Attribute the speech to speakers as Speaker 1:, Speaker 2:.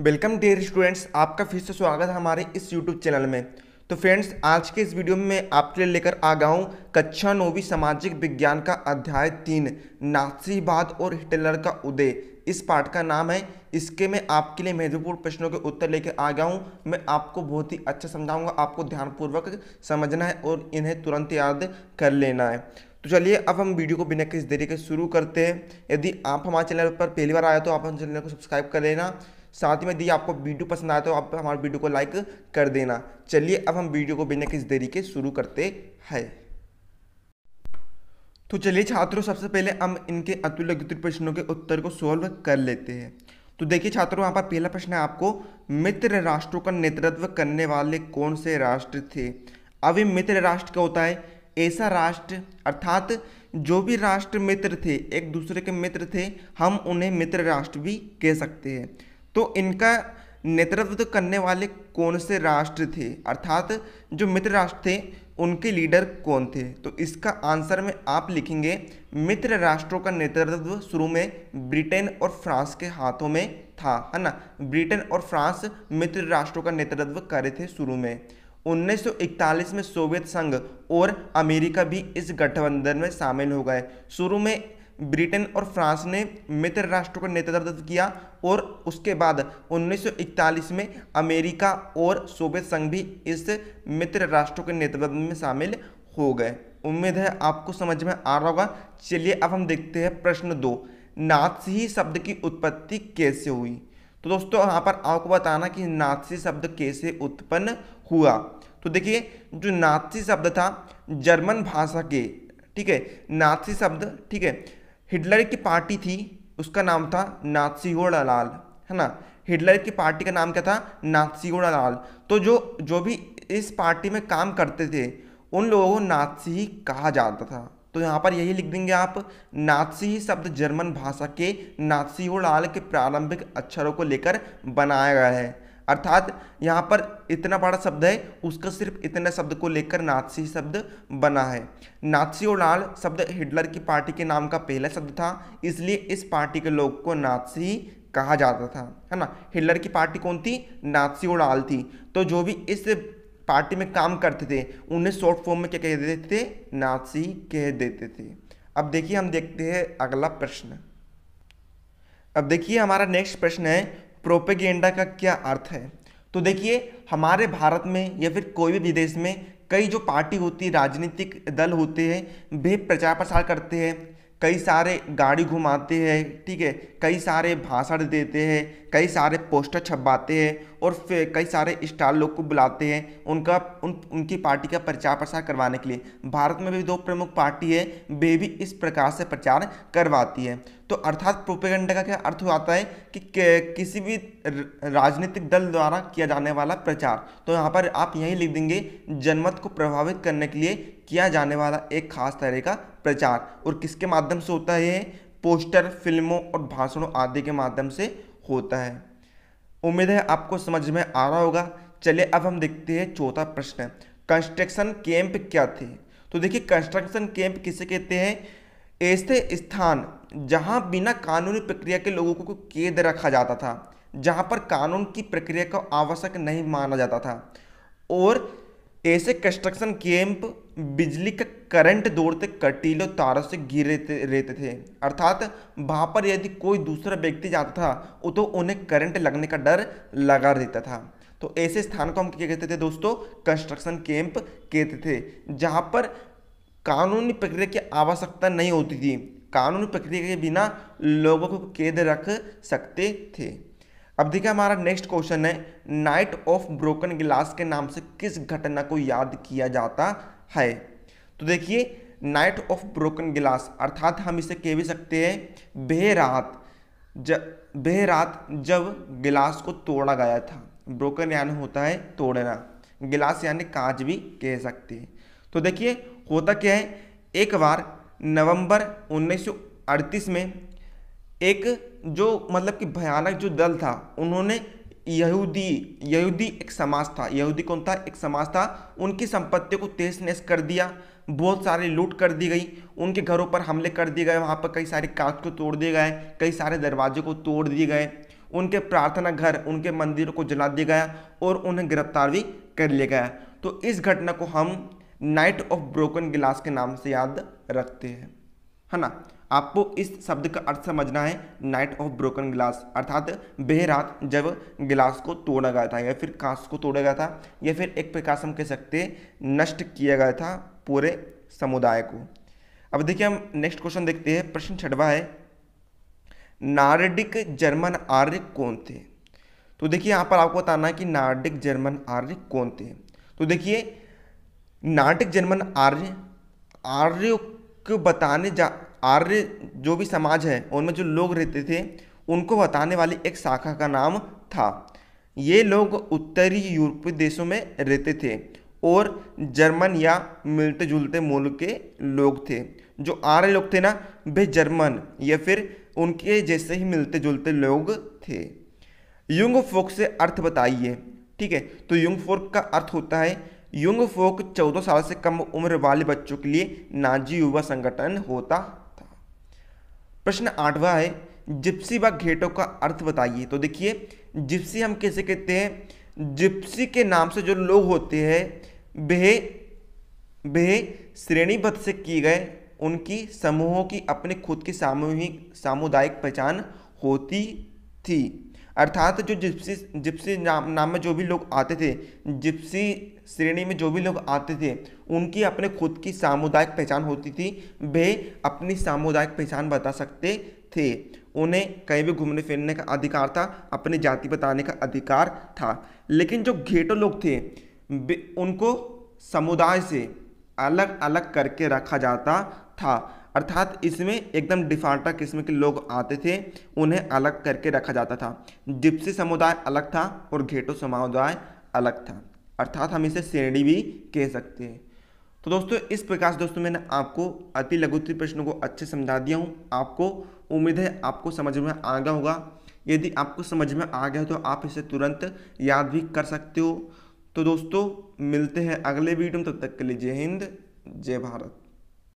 Speaker 1: welcome dear students आपका फिर से स्वागत है हमारे इस यूट्यूब चैनल में तो फ्रेंड्स आज के इस वीडियो में मैं आपके लिए लेकर आ गया हूँ कक्षा नौवीं सामाजिक विज्ञान का अध्याय तीन नासीवाद और हिटलर का उदय इस पाठ का नाम है इसके मैं आपके लिए महत्वपूर्ण प्रश्नों के उत्तर लेकर आ गया हूँ मैं आपको बहुत ही अच्छा समझाऊंगा आपको ध्यानपूर्वक समझना है और इन्हें तुरंत याद कर लेना है तो चलिए अब हम वीडियो को बिना किसी देरी के शुरू करते हैं यदि आप हमारे चैनल पर पहली बार आए तो आप हमारे चैनल को सब्सक्राइब कर लेना साथ में यदि आपको वीडियो पसंद आए तो आप हमारे वीडियो को लाइक कर देना चलिए अब हम वीडियो को बिना किसी देरी के शुरू करते हैं तो चलिए छात्रों सबसे पहले हम इनके अतुल प्रश्नों के उत्तर को सोल्व कर लेते हैं तो देखिए छात्रों यहाँ पर पहला प्रश्न है आपको मित्र राष्ट्रों का नेतृत्व करने वाले कौन से राष्ट्र थे अभी मित्र राष्ट्र क्या होता है ऐसा राष्ट्र अर्थात जो भी राष्ट्र मित्र थे एक दूसरे के मित्र थे हम उन्हें मित्र राष्ट्र भी कह सकते हैं तो इनका नेतृत्व तो करने वाले कौन से राष्ट्र थे अर्थात जो मित्र राष्ट्र थे उनके लीडर कौन थे तो इसका आंसर में आप लिखेंगे मित्र राष्ट्रों का नेतृत्व शुरू में ब्रिटेन और फ्रांस के हाथों में था है ना ब्रिटेन और फ्रांस मित्र राष्ट्रों का नेतृत्व करे थे शुरू में 1941 में सोवियत संघ और अमेरिका भी इस गठबंधन में शामिल हो गए शुरू में ब्रिटेन और फ्रांस ने मित्र राष्ट्रों का नेतृत्व किया और उसके बाद 1941 में अमेरिका और सोवियत संघ भी इस मित्र राष्ट्रों के नेतृत्व में शामिल हो गए उम्मीद है आपको समझ में आ रहा होगा चलिए अब हम देखते हैं प्रश्न दो नाथसी शब्द की उत्पत्ति कैसे हुई तो दोस्तों यहाँ पर आपको बताना कि नाथसी शब्द कैसे उत्पन्न हुआ तो देखिए जो नाथसी शब्द था जर्मन भाषा के ठीक है नाथसी शब्द ठीक है हिटलर की पार्टी थी उसका नाम था नाथसीगोड़ लाल है ना हिटलर की पार्टी का नाम क्या था नाथसीगोड़ा लाल तो जो जो भी इस पार्टी में काम करते थे उन लोगों को नाथसी ही कहा जाता था तो यहाँ पर यही लिख देंगे आप नाथसी ही शब्द जर्मन भाषा के नाथसीहो लाल के प्रारंभिक अक्षरों को लेकर बनाया गया है अर्थात यहाँ पर इतना बड़ा शब्द है उसका सिर्फ इतने शब्द को लेकर नाथसी शब्द बना है नाथसी और लाल शब्द हिटलर की पार्टी के नाम का पहला शब्द था इसलिए इस पार्टी के लोग को नाथसी कहा जाता था है ना हिटलर की पार्टी कौन थी नाथसी और लाल थी तो जो भी इस पार्टी में काम करते थे उन्हें शॉर्ट फॉर्म में क्या कह देते थे नाथसी कह देते थे अब देखिए हम देखते हैं अगला प्रश्न अब देखिए हमारा नेक्स्ट प्रश्न है प्रोपेगेंडा का क्या अर्थ है तो देखिए हमारे भारत में या फिर कोई भी विदेश में कई जो पार्टी होती है राजनीतिक दल होते हैं वे प्रचार प्रसार करते हैं कई सारे गाड़ी घुमाते हैं ठीक है कई सारे भाषण देते हैं कई सारे पोस्टर छपवाते हैं और कई सारे स्टार लोग को बुलाते हैं उनका उन उनकी पार्टी का प्रचार प्रसार करवाने के लिए भारत में भी दो प्रमुख पार्टी है वे भी इस प्रकार से प्रचार करवाती है तो अर्थात प्रोपेगेंडा का क्या अर्थ आता है कि किसी भी राजनीतिक दल द्वारा किया जाने वाला प्रचार तो यहाँ पर आप यही लिख देंगे जनमत को प्रभावित करने के लिए किया जाने वाला एक खास तरह का प्रचार और किसके माध्यम से होता है पोस्टर फिल्मों और भाषणों आदि के माध्यम से होता है उम्मीद है आपको समझ में आ रहा होगा चलिए अब हम देखते हैं चौथा प्रश्न कंस्ट्रक्शन कैंप क्या थे तो देखिए कंस्ट्रक्शन कैंप किसे कहते हैं ऐसे स्थान जहां बिना कानूनी प्रक्रिया के लोगों को कैद रखा जाता था जहां पर कानून की प्रक्रिया को आवश्यक नहीं माना जाता था और ऐसे कंस्ट्रक्शन कैंप बिजली का करंट दौड़ते कटीले तारों से घिर रहते थे अर्थात वहाँ पर यदि कोई दूसरा व्यक्ति जाता था वो तो उन्हें करंट लगने का डर लगा रहता था तो ऐसे स्थान को हम क्या कहते थे दोस्तों कंस्ट्रक्शन कैंप कहते थे जहाँ पर कानूनी प्रक्रिया की आवश्यकता नहीं होती थी कानूनी प्रक्रिया के बिना लोगों को कैद रख सकते थे अब देखिए हमारा नेक्स्ट क्वेश्चन है नाइट ऑफ ब्रोकन गिलास के नाम से किस घटना को याद किया जाता है तो देखिए नाइट ऑफ ब्रोकन गिलास अर्थात हम इसे कह भी सकते हैं बेहरात रात जब बह रात जब गिलास को तोड़ा गया था ब्रोकन यानी होता है तोड़ना गिलास यानी कांच भी कह सकते हैं तो देखिए होता क्या है एक बार नवंबर 1938 में एक जो मतलब कि भयानक जो दल था उन्होंने यहूदी यहूदी एक समाज था यहूदी कौन था एक समाज था उनकी संपत्ति को तेज नेस कर दिया बहुत सारे लूट कर दी गई उनके घरों पर हमले कर दिए गए वहाँ पर कई सारे कांच को तोड़ दिए गए कई सारे दरवाजे को तोड़ दिए गए उनके प्रार्थना घर उनके मंदिरों को जला दिया गया और उन्हें गिरफ्तार भी कर लिया गया तो इस घटना को हम नाइट ऑफ ब्रोकन गिलास के नाम से याद रखते हैं है ना आपको इस शब्द का अर्थ समझना है नाइट ऑफ ब्रोकन ग्लास अर्थात बेहरात जब गिलास को तोड़ा गया था या फिर कांस को तोड़ा गया था या फिर एक प्रकार से हम कह सकते नष्ट किया गया था पूरे समुदाय को अब देखिए हम नेक्स्ट क्वेश्चन देखते हैं प्रश्न छठवा है नार्डिक जर्मन आर्य कौन थे तो देखिए यहाँ पर आपको बताना है कि नार्डिक जर्मन आर्य कौन थे तो देखिए नार्डिक जर्मन आर्य आर्य को बताने जा आर्य जो भी समाज है उनमें जो लोग रहते थे उनको बताने वाली एक शाखा का नाम था ये लोग उत्तरी यूरोपीय देशों में रहते थे और जर्मन या मिलते जुलते मूल के लोग थे जो आर्य लोग थे ना वे जर्मन या फिर उनके जैसे ही मिलते जुलते लोग थे युंग फोक से अर्थ बताइए ठीक है तो युंग फोक का अर्थ होता है युंग फोक चौदह साल से कम उम्र वाले बच्चों के लिए नाजी युवा संगठन होता प्रश्न आठवां है जिप्सी व घेटों का अर्थ बताइए तो देखिए जिप्सी हम कैसे कहते हैं जिप्सी के नाम से जो लोग होते हैं वह वह श्रेणीबद्ध से किए गए उनकी समूहों की अपने खुद की सामूहिक सामुदायिक पहचान होती थी अर्थात जो जिप्सी जिप्सी नाम नाम में जो भी लोग आते थे जिप्सी श्रेणी में जो भी लोग आते थे उनकी अपने खुद की सामुदायिक पहचान होती थी वे अपनी सामुदायिक पहचान बता सकते थे उन्हें कहीं भी घूमने फिरने का अधिकार था अपनी जाति बताने का अधिकार था लेकिन जो घेटो लोग थे उनको समुदाय से अलग अलग करके रखा जाता था अर्थात इसमें एकदम डिफाल्टा किस्म के लोग आते थे उन्हें अलग करके रखा जाता था जिप्सी समुदाय अलग था और घेटो समुदाय अलग था अर्थात हम इसे श्रेणी भी कह सकते हैं तो दोस्तों इस प्रकार से दोस्तों मैंने आपको अति लघुत्तरी प्रश्नों को अच्छे समझा दिया हूँ आपको उम्मीद है आपको समझ में आ गया होगा यदि आपको समझ में आ गया तो आप इसे तुरंत याद भी कर सकते हो तो दोस्तों मिलते हैं अगले वीडियो में तब तक के लिए जय हिंद जय भारत